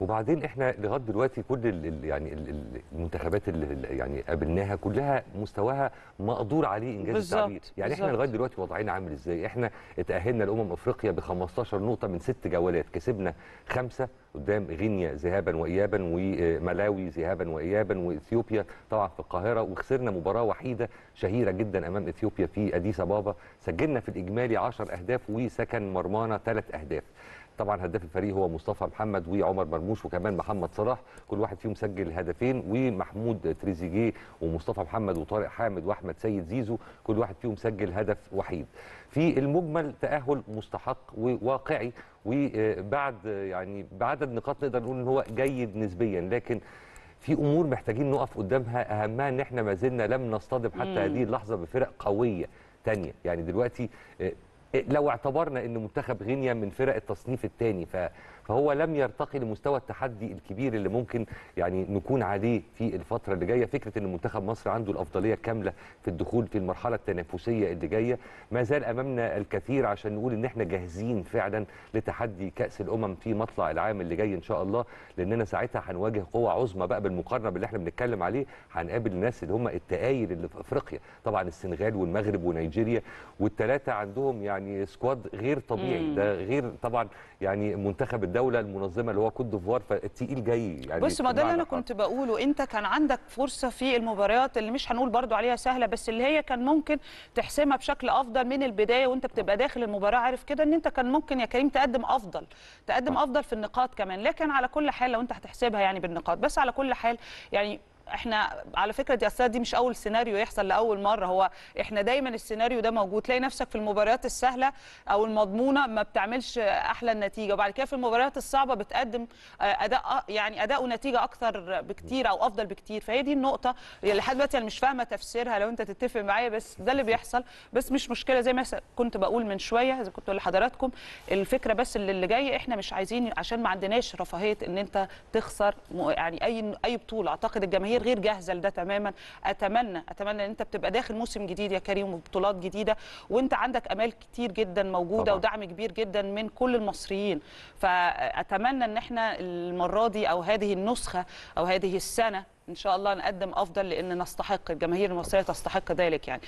وبعدين احنا لغايه دلوقتي كل ال يعني ال المنتخبات اللي يعني قابلناها كلها مستواها مقدور عليه انجاز التعبير يعني بالزبط. احنا لغايه دلوقتي وضعنا عامل ازاي احنا اتاهلنا لامم افريقيا ب 15 نقطه من ست جولات كسبنا خمسه قدام غينيا ذهابا وايابا وملاوي ذهابا وايابا واثيوبيا طبعا في القاهره وخسرنا مباراه وحيده شهيره جدا امام اثيوبيا في اديس ابابا سجلنا في الاجمالي 10 اهداف وسكن مرمانا 3 اهداف طبعا هداف الفريق هو مصطفى محمد وعمر مرموش وكمان محمد صلاح كل واحد فيهم سجل هدفين ومحمود تريزيجيه ومصطفى محمد وطارق حامد واحمد سيد زيزو كل واحد فيهم سجل هدف وحيد في المجمل تاهل مستحق وواقعي وبعد يعني بعدد نقاط نقدر نقول ان هو جيد نسبيا لكن في امور محتاجين نقف قدامها اهمها ان احنا ما زلنا لم نصطدم حتى مم. هذه اللحظه بفرق قويه ثانيه يعني دلوقتي آه، لو اعتبرنا ان منتخب غينيا من فرق التصنيف الثاني ف فهو لم يرتقي لمستوى التحدي الكبير اللي ممكن يعني نكون عليه في الفتره اللي جايه فكره ان منتخب مصر عنده الافضليه الكامله في الدخول في المرحله التنافسيه اللي جايه ما زال امامنا الكثير عشان نقول ان احنا جاهزين فعلا لتحدي كاس الامم في مطلع العام اللي جاي ان شاء الله لاننا ساعتها هنواجه قوه عظمى بقى بالمقارنه باللي احنا بنتكلم عليه هنقابل الناس اللي هم التقايل اللي في افريقيا طبعا السنغال والمغرب ونيجيريا والثلاثه عندهم يعني سكواد غير طبيعي ده غير طبعا يعني منتخب الدوله المنظمه اللي هو كوت ديفوار فالتقيل جاي يعني بص ما ده اللي انا كنت بقوله انت كان عندك فرصه في المباريات اللي مش هنقول برضو عليها سهله بس اللي هي كان ممكن تحسمها بشكل افضل من البدايه وانت بتبقى آه. داخل المباراه عارف كده ان انت كان ممكن يا كريم تقدم افضل تقدم آه. افضل في النقاط كمان لكن على كل حال لو انت هتحسبها يعني بالنقاط بس على كل حال يعني احنا على فكره دي اصل دي مش اول سيناريو يحصل لاول مره هو احنا دايما السيناريو ده موجود تلاقي نفسك في المباريات السهله او المضمونه ما بتعملش احلى النتيجه وبعد كده في المباريات الصعبه بتقدم آه، اداء آه، يعني اداء ونتيجه اكثر بكتير او افضل بكتير فهي دي النقطه اللي لحد دلوقتي انا مش فاهمه تفسيرها لو انت تتفق معايا بس ده اللي بيحصل بس مش مشكله زي ما كنت بقول من شويه زي كنت بقول لحضراتكم الفكره بس اللي, اللي جاي احنا مش عايزين عشان ما عندناش رفاهيه ان انت تخسر يعني اي اي بطوله اعتقد الجماهير الجماهير غير جاهزه لده تماما اتمنى اتمنى ان انت بتبقى داخل موسم جديد يا كريم وبطولات جديده وانت عندك امال كتير جدا موجوده طبعا. ودعم كبير جدا من كل المصريين فاتمنى ان احنا المره دي او هذه النسخه او هذه السنه ان شاء الله نقدم افضل لان نستحق الجماهير المصريه تستحق ذلك يعني